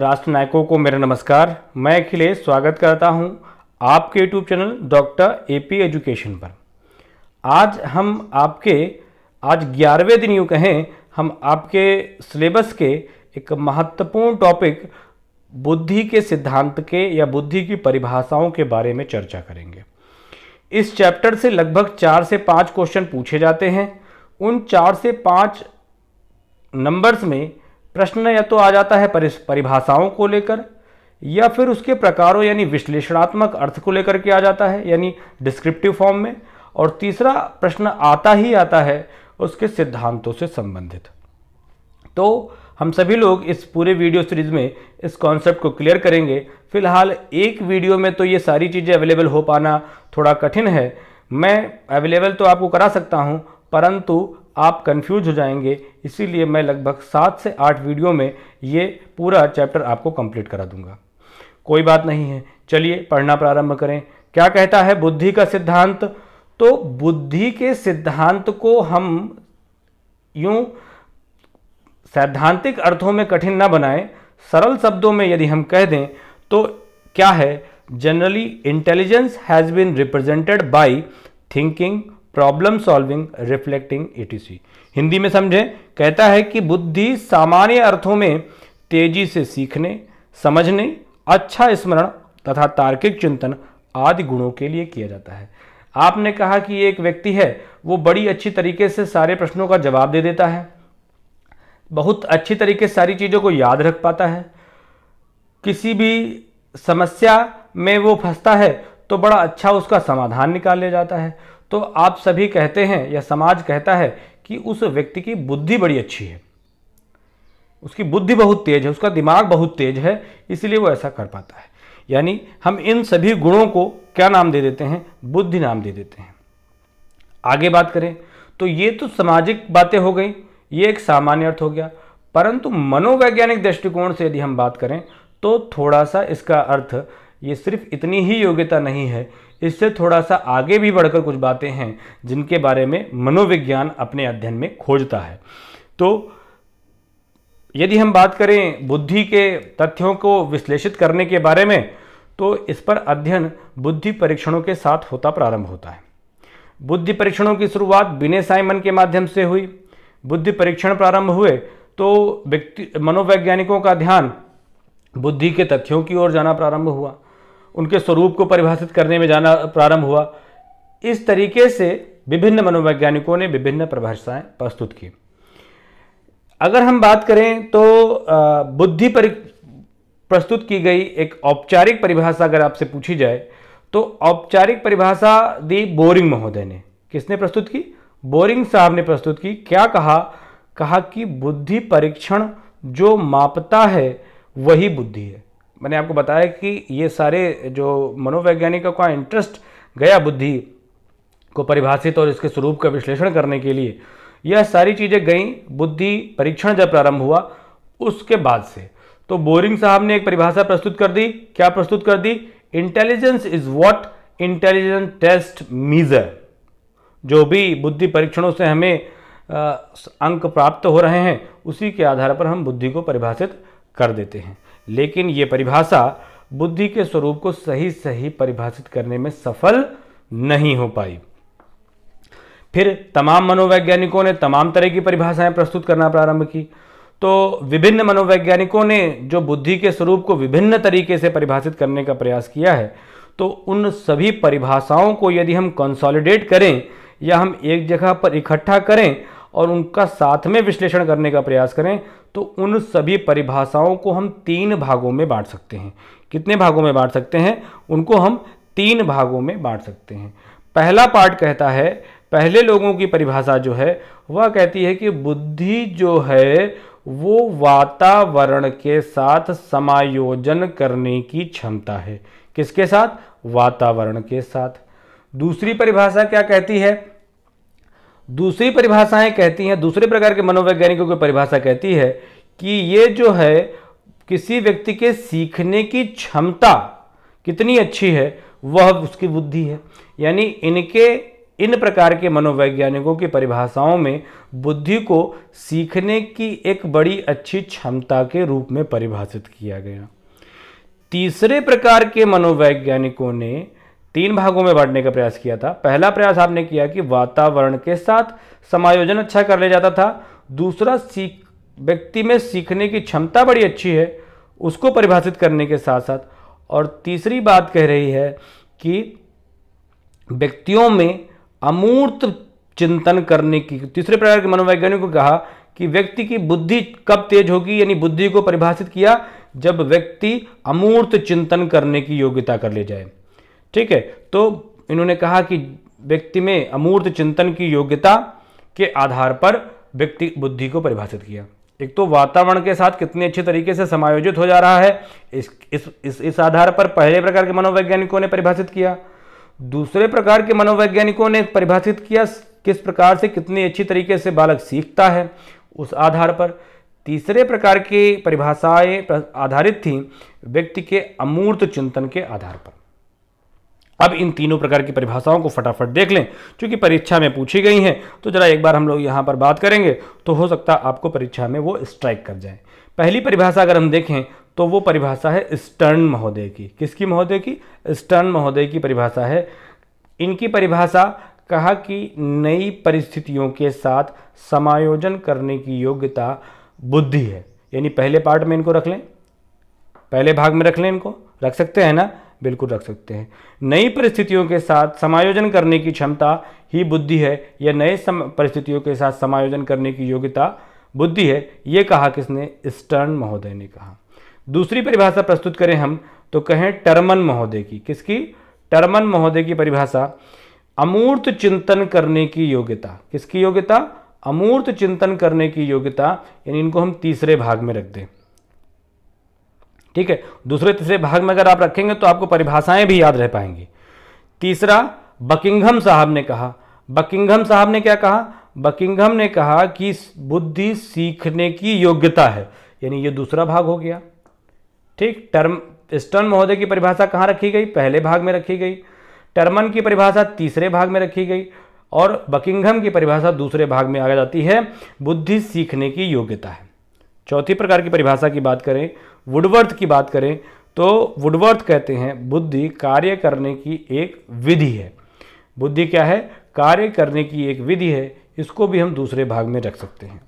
राष्ट्र नायकों को मेरा नमस्कार मैं अखिलेश स्वागत करता हूं आपके YouTube channel doctor AP education पर आज हम आपके आज ग्यारहवें दिन यूँ कहें हम आपके सिलेबस के एक महत्वपूर्ण टॉपिक बुद्धि के सिद्धांत के या बुद्धि की परिभाषाओं के बारे में चर्चा करेंगे इस चैप्टर से लगभग चार से पाँच क्वेश्चन पूछे जाते हैं उन चार से पाँच नंबर्स में प्रश्न या तो आ जाता है परिभाषाओं को लेकर या फिर उसके प्रकारों यानी विश्लेषणात्मक अर्थ को लेकर के आ जाता है यानी डिस्क्रिप्टिव फॉर्म में और तीसरा प्रश्न आता ही आता है उसके सिद्धांतों से संबंधित तो हम सभी लोग इस पूरे वीडियो सीरीज में इस कॉन्सेप्ट को क्लियर करेंगे फिलहाल एक वीडियो में तो ये सारी चीज़ें अवेलेबल हो पाना थोड़ा कठिन है मैं अवेलेबल तो आपको करा सकता हूँ परंतु आप कंफ्यूज हो जाएंगे इसीलिए मैं लगभग सात से आठ वीडियो में ये पूरा चैप्टर आपको कंप्लीट करा दूंगा कोई बात नहीं है चलिए पढ़ना प्रारंभ करें क्या कहता है बुद्धि का सिद्धांत तो बुद्धि के सिद्धांत को हम यूं सैद्धांतिक अर्थों में कठिन ना बनाएं सरल शब्दों में यदि हम कह दें तो क्या है generally intelligence has been represented by thinking problem solving reflecting etc Hindi में समझें कहता है कि बुद्धि सामान्य अर्थों में तेजी से सीखने समझने अच्छा स्मरण तथा तार्किक चिंतन आदि गुणों के लिए किया जाता है आपने कहा कि एक व्यक्ति है वो बड़ी अच्छी तरीके से सारे प्रश्नों का जवाब दे देता है बहुत अच्छी तरीके से सारी चीज़ों को याद रख पाता है किसी भी समस्या में वो फंसता है तो बड़ा अच्छा उसका समाधान निकाल ले जाता है तो आप सभी कहते हैं या समाज कहता है कि उस व्यक्ति की बुद्धि बड़ी अच्छी है उसकी बुद्धि बहुत तेज है उसका दिमाग बहुत तेज है इसलिए वो ऐसा कर पाता है यानी हम इन सभी गुणों को क्या नाम दे देते हैं बुद्धि नाम दे देते हैं आगे बात करें तो ये तो सामाजिक बातें हो गई ये एक सामान्य अर्थ हो गया परंतु मनोवैज्ञानिक दृष्टिकोण से यदि हम बात करें तो थोड़ा सा इसका अर्थ ये सिर्फ इतनी ही योग्यता नहीं है इससे थोड़ा सा आगे भी बढ़कर कुछ बातें हैं जिनके बारे में मनोविज्ञान अपने अध्ययन में खोजता है तो यदि हम बात करें बुद्धि के तथ्यों को विश्लेषित करने के बारे में तो इस पर अध्ययन बुद्धि परीक्षणों के साथ होता प्रारंभ होता है बुद्धि परीक्षणों की शुरुआत बिने साइमन के माध्यम से हुई बुद्धि परीक्षण प्रारंभ हुए तो व्यक्ति मनोवैज्ञानिकों का ध्यान बुद्धि के तथ्यों की ओर जाना प्रारंभ हुआ उनके स्वरूप को परिभाषित करने में जाना प्रारंभ हुआ इस तरीके से विभिन्न मनोवैज्ञानिकों ने विभिन्न परिभाषाएं प्रस्तुत की अगर हम बात करें तो बुद्धि पर प्रस्तुत की गई एक औपचारिक परिभाषा अगर आपसे पूछी जाए तो औपचारिक परिभाषा दी बोरिंग महोदय ने किसने प्रस्तुत की बोरिंग साहब ने प्रस्तुत की क्या कहा कहा कि बुद्धि परीक्षण जो मापता है वही बुद्धि है मैंने आपको बताया कि ये सारे जो मनोवैज्ञानिकों का इंटरेस्ट गया बुद्धि को परिभाषित और इसके स्वरूप का विश्लेषण करने के लिए यह सारी चीज़ें गई बुद्धि परीक्षण जब प्रारंभ हुआ उसके बाद से तो बोरिंग साहब ने एक परिभाषा प्रस्तुत कर दी क्या प्रस्तुत कर दी intelligence is what intelligence test measure जो भी बुद्धि परीक्षणों से हमें अंक प्राप्त हो रहे हैं उसी के आधार पर हम बुद्धि को परिभाषित कर देते हैं लेकिन ये परिभाषा बुद्धि के स्वरूप को सही सही परिभाषित करने में सफल नहीं हो पाई फिर तमाम मनोवैज्ञानिकों ने तमाम तरह की परिभाषाएं प्रस्तुत करना प्रारंभ की तो विभिन्न मनोवैज्ञानिकों ने जो बुद्धि के स्वरूप को विभिन्न तरीके से परिभाषित करने का प्रयास किया है तो उन सभी परिभाषाओं को यदि हम कंसोलिडेट करें या हम एक जगह पर इकट्ठा करें और उनका साथ में विश्लेषण करने का प्रयास करें तो उन सभी परिभाषाओं को हम तीन भागों में बांट सकते हैं कितने भागों में बांट सकते हैं उनको हम तीन भागों में बांट सकते हैं पहला पार्ट कहता है पहले लोगों की परिभाषा जो है वह कहती है कि बुद्धि जो है वो वातावरण के साथ समायोजन करने की क्षमता है किसके साथ वातावरण के साथ दूसरी परिभाषा क्या कहती है दूसरी परिभाषाएं कहती हैं दूसरे प्रकार के मनोवैज्ञानिकों की परिभाषा कहती है कि ये जो है किसी व्यक्ति के सीखने की क्षमता कितनी अच्छी है वह उसकी बुद्धि है यानी इनके इन प्रकार के मनोवैज्ञानिकों की परिभाषाओं में बुद्धि को सीखने की एक बड़ी अच्छी क्षमता के रूप में परिभाषित किया गया तीसरे प्रकार के मनोवैज्ञानिकों ने तीन भागों में बांटने का प्रयास किया था पहला प्रयास आपने किया कि वातावरण के साथ समायोजन अच्छा कर लिया जाता था दूसरा सीख व्यक्ति में सीखने की क्षमता बड़ी अच्छी है उसको परिभाषित करने के साथ साथ और तीसरी बात कह रही है कि व्यक्तियों में अमूर्त चिंतन करने की तीसरे प्रकार के मनोवैज्ञानिक को कहा कि व्यक्ति की बुद्धि कब तेज होगी यानी बुद्धि को परिभाषित किया जब व्यक्ति अमूर्त चिंतन करने की योग्यता कर ले जाए ठीक है तो इन्होंने कहा कि व्यक्ति में अमूर्त चिंतन की योग्यता के आधार पर व्यक्ति बुद्धि को परिभाषित किया एक तो वातावरण के साथ कितने अच्छे तरीके से समायोजित हो जा रहा है इस इस इस, इस आधार पर पहले प्रकार के मनोवैज्ञानिकों ने परिभाषित किया दूसरे प्रकार के मनोवैज्ञानिकों ने परिभाषित किया किस प्रकार से कितने अच्छी तरीके से बालक सीखता है उस आधार पर तीसरे प्रकार की परिभाषाएं आधारित थी व्यक्ति के अमूर्त चिंतन के आधार पर अब इन तीनों प्रकार की परिभाषाओं को फटाफट देख लें क्योंकि परीक्षा में पूछी गई हैं तो ज़रा एक बार हम लोग यहाँ पर बात करेंगे तो हो सकता है आपको परीक्षा में वो स्ट्राइक कर जाए पहली परिभाषा अगर हम देखें तो वो परिभाषा है स्टर्न महोदय की किसकी महोदय की स्टर्न महोदय की परिभाषा है इनकी परिभाषा कहा कि नई परिस्थितियों के साथ समायोजन करने की योग्यता बुद्धि है यानी पहले पार्ट में इनको रख लें पहले भाग में रख लें इनको रख सकते हैं ना बिल्कुल रख सकते हैं नई परिस्थितियों के साथ समायोजन करने की क्षमता ही बुद्धि है या नए परिस्थितियों के साथ समायोजन करने की योग्यता बुद्धि है ये कहा किसने स्टर्न महोदय ने कहा दूसरी परिभाषा प्रस्तुत करें हम तो कहें टर्मन महोदय की किसकी टर्मन महोदय की परिभाषा अमूर्त चिंतन करने की योग्यता किसकी योग्यता अमूर्त चिंतन करने की योग्यता यानी इनको हम तीसरे भाग में रख दें ठीक है दूसरे तीसरे भाग में अगर आप रखेंगे तो आपको परिभाषाएं भी याद रह पाएंगी तीसरा बकिंगम साहब ने कहा बकिंगम साहब ने क्या कहा बकिंगम ने कहा कि बुद्धि सीखने की योग्यता है यानी ये दूसरा भाग हो गया ठीक टर्म स्टर्न महोदय की परिभाषा कहाँ रखी गई पहले भाग में रखी गई टर्मन की परिभाषा तीसरे भाग में रखी गई और बकिंगम की परिभाषा दूसरे भाग में आ जाती है बुद्धि सीखने की योग्यता है चौथी प्रकार की परिभाषा की बात करें वुडवर्थ की बात करें तो वुडवर्थ कहते हैं बुद्धि कार्य करने की एक विधि है बुद्धि क्या है कार्य करने की एक विधि है इसको भी हम दूसरे भाग में रख सकते हैं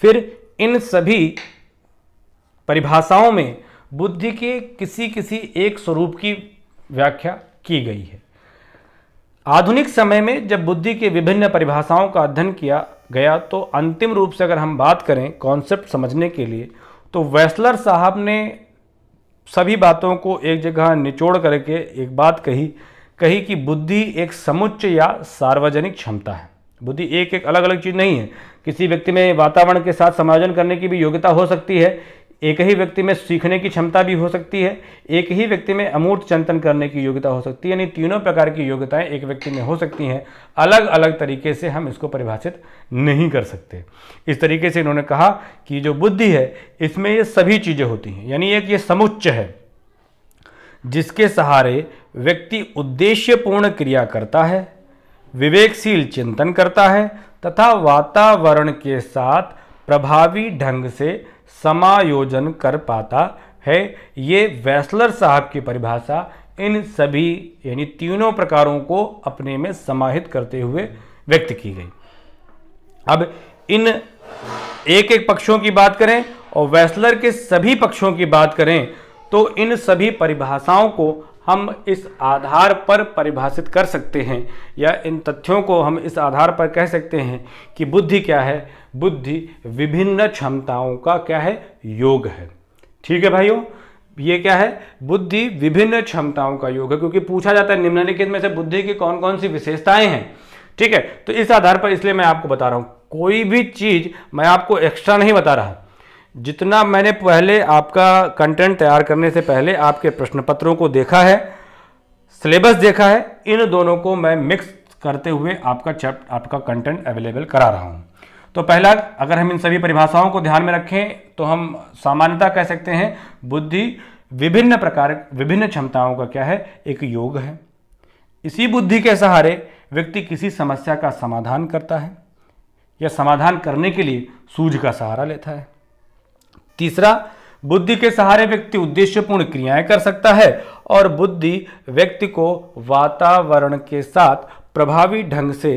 फिर इन सभी परिभाषाओं में बुद्धि के किसी किसी एक स्वरूप की व्याख्या की गई है आधुनिक समय में जब बुद्धि के विभिन्न परिभाषाओं का अध्ययन किया गया तो अंतिम रूप से अगर हम बात करें कॉन्सेप्ट समझने के लिए तो वैसलर साहब ने सभी बातों को एक जगह निचोड़ करके एक बात कही कही कि बुद्धि एक समुच्च या सार्वजनिक क्षमता है बुद्धि एक एक अलग अलग चीज़ नहीं है किसी व्यक्ति में वातावरण के साथ समायोजन करने की भी योग्यता हो सकती है एक ही व्यक्ति में सीखने की क्षमता भी हो सकती है एक ही व्यक्ति में अमूर्त चिंतन करने की योग्यता हो सकती है यानी तीनों प्रकार की योग्यताएं एक व्यक्ति में हो सकती हैं अलग अलग तरीके से हम इसको परिभाषित नहीं कर सकते इस तरीके से इन्होंने कहा कि जो बुद्धि है इसमें ये सभी चीज़ें होती हैं यानी एक ये समुच्च है जिसके सहारे व्यक्ति उद्देश्यपूर्ण क्रिया करता है विवेकशील चिंतन करता है तथा वातावरण के साथ प्रभावी ढंग से समायोजन कर पाता है ये वैसलर साहब की परिभाषा इन सभी यानी तीनों प्रकारों को अपने में समाहित करते हुए व्यक्त की गई अब इन एक एक पक्षों की बात करें और वैसलर के सभी पक्षों की बात करें तो इन सभी परिभाषाओं को हम इस आधार पर परिभाषित कर सकते हैं या इन तथ्यों को हम इस आधार पर कह सकते हैं कि बुद्धि क्या है बुद्धि विभिन्न क्षमताओं का क्या है योग है ठीक है भाइयों ये क्या है बुद्धि विभिन्न क्षमताओं का योग है क्योंकि पूछा जाता है निम्नलिखित में से बुद्धि की कौन कौन सी विशेषताएं हैं ठीक है तो इस आधार पर इसलिए मैं आपको बता रहा हूँ कोई भी चीज़ मैं आपको एक्स्ट्रा नहीं बता रहा जितना मैंने पहले आपका कंटेंट तैयार करने से पहले आपके प्रश्न पत्रों को देखा है सिलेबस देखा है इन दोनों को मैं मिक्स करते हुए आपका चैप्ट आपका कंटेंट अवेलेबल करा रहा हूँ तो पहला अगर हम इन सभी परिभाषाओं को ध्यान में रखें तो हम सामान्यता कह सकते हैं बुद्धि विभिन्न प्रकार विभिन्न क्षमताओं का क्या है एक योग है इसी बुद्धि के सहारे व्यक्ति किसी समस्या का समाधान करता है या समाधान करने के लिए सूझ का सहारा लेता है तीसरा बुद्धि के सहारे व्यक्ति उद्देश्यपूर्ण क्रियाएं कर सकता है और बुद्धि व्यक्ति को वातावरण के साथ प्रभावी ढंग से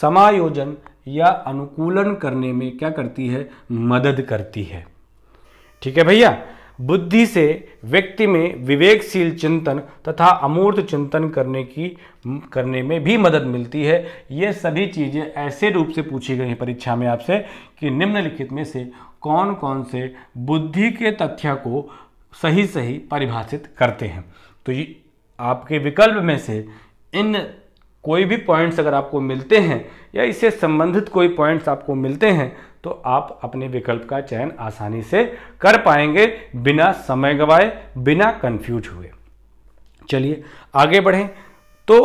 समायोजन या अनुकूलन करने में क्या करती है मदद करती है ठीक है भैया बुद्धि से व्यक्ति में विवेकशील चिंतन तथा अमूर्त चिंतन करने की करने में भी मदद मिलती है ये सभी चीज़ें ऐसे रूप से पूछी गई हैं परीक्षा में आपसे कि निम्नलिखित में से कौन कौन से बुद्धि के तथ्य को सही सही परिभाषित करते हैं तो ये आपके विकल्प में से इन कोई भी पॉइंट्स अगर आपको मिलते हैं या इससे संबंधित कोई पॉइंट्स आपको मिलते हैं तो आप अपने विकल्प का चयन आसानी से कर पाएंगे बिना समय गवाए बिना कंफ्यूज हुए चलिए आगे बढ़ें तो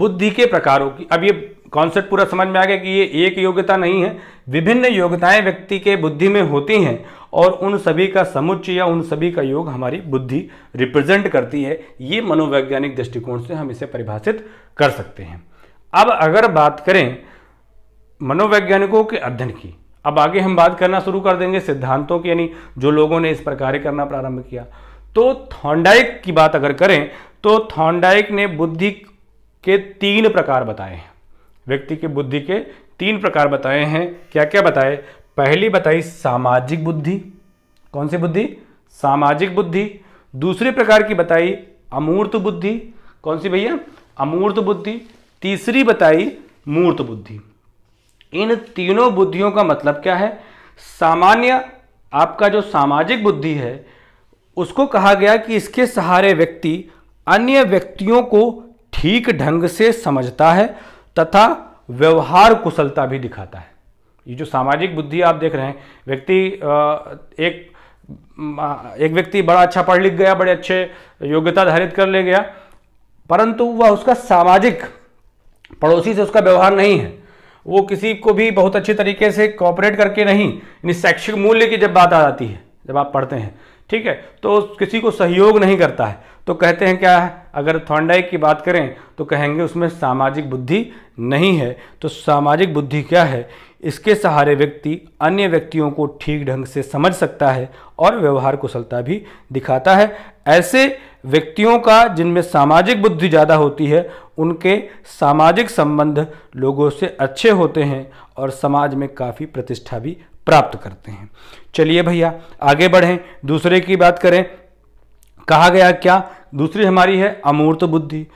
बुद्धि के प्रकारों की अब ये कॉन्सेप्ट पूरा समझ में आ गया कि ये एक योग्यता नहीं है विभिन्न योग्यताएं व्यक्ति के बुद्धि में होती हैं और उन सभी का समुच्चय या उन सभी का योग हमारी बुद्धि रिप्रेजेंट करती है ये मनोवैज्ञानिक दृष्टिकोण से हम इसे परिभाषित कर सकते हैं अब अगर बात करें मनोवैज्ञानिकों के अध्ययन की अब आगे हम बात करना शुरू कर देंगे सिद्धांतों की यानी जो लोगों ने इस पर कार्य करना प्रारंभ किया तो थॉन्डाइक की बात अगर करें तो थॉन्डाइक ने बुद्धि के तीन प्रकार बताए हैं व्यक्ति के बुद्धि के तीन प्रकार बताए हैं क्या क्या बताए पहली बताई सामाजिक बुद्धि कौन सी बुद्धि सामाजिक बुद्धि दूसरे प्रकार की बताई अमूर्त बुद्धि कौन सी भैया अमूर्त बुद्धि तीसरी बताई मूर्त बुद्धि इन तीनों बुद्धियों का मतलब क्या है सामान्य आपका जो सामाजिक बुद्धि है उसको कहा गया कि इसके सहारे व्यक्ति अन्य व्यक्तियों को ठीक ढंग से समझता है तथा व्यवहार कुशलता भी दिखाता है ये जो सामाजिक बुद्धि आप देख रहे हैं व्यक्ति एक एक व्यक्ति बड़ा अच्छा पढ़ लिख गया बड़े अच्छे योग्यता धारित कर ले गया परंतु वह उसका सामाजिक पड़ोसी से उसका व्यवहार नहीं है वो किसी को भी बहुत अच्छे तरीके से कॉपरेट करके नहीं यानी शैक्षिक मूल्य की जब बात आ जाती है जब आप पढ़ते हैं ठीक है तो किसी को सहयोग नहीं करता है तो कहते हैं क्या है अगर थॉन्डाइक की बात करें तो कहेंगे उसमें सामाजिक बुद्धि नहीं है तो सामाजिक बुद्धि क्या है इसके सहारे व्यक्ति अन्य व्यक्तियों को ठीक ढंग से समझ सकता है और व्यवहार कुशलता भी दिखाता है ऐसे व्यक्तियों का जिनमें सामाजिक बुद्धि ज़्यादा होती है उनके सामाजिक संबंध लोगों से अच्छे होते हैं और समाज में काफ़ी प्रतिष्ठा भी प्राप्त करते हैं चलिए भैया आगे बढ़ें दूसरे की बात करें कहा गया क्या दूसरी हमारी है अमूर्त बुद्धि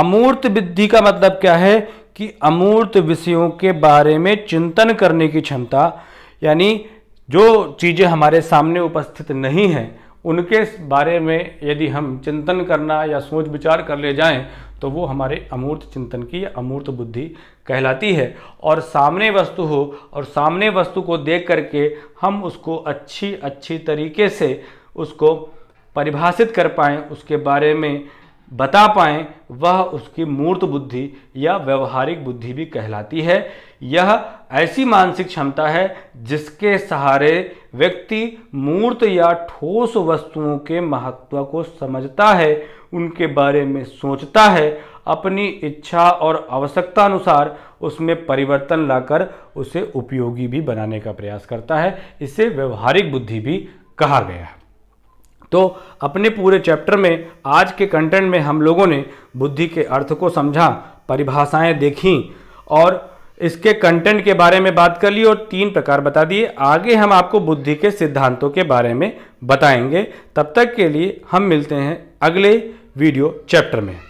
अमूर्त बुद्धि का मतलब क्या है कि अमूर्त विषयों के बारे में चिंतन करने की क्षमता यानी जो चीज़ें हमारे सामने उपस्थित नहीं हैं उनके बारे में यदि हम चिंतन करना या सोच विचार कर ले जाएं तो वो हमारे अमूर्त चिंतन की या अमूर्त बुद्धि कहलाती है और सामने वस्तु हो और सामने वस्तु को देख करके हम उसको अच्छी अच्छी तरीके से उसको परिभाषित कर पाएँ उसके बारे में बता पाएँ वह उसकी मूर्त बुद्धि या व्यवहारिक बुद्धि भी कहलाती है यह ऐसी मानसिक क्षमता है जिसके सहारे व्यक्ति मूर्त या ठोस वस्तुओं के महत्व को समझता है उनके बारे में सोचता है अपनी इच्छा और आवश्यकता अनुसार उसमें परिवर्तन लाकर उसे उपयोगी भी बनाने का प्रयास करता है इसे व्यवहारिक बुद्धि भी कहा गया है तो अपने पूरे चैप्टर में आज के कंटेंट में हम लोगों ने बुद्धि के अर्थ को समझा परिभाषाएं देखी और इसके कंटेंट के बारे में बात कर ली और तीन प्रकार बता दिए आगे हम आपको बुद्धि के सिद्धांतों के बारे में बताएंगे तब तक के लिए हम मिलते हैं अगले वीडियो चैप्टर में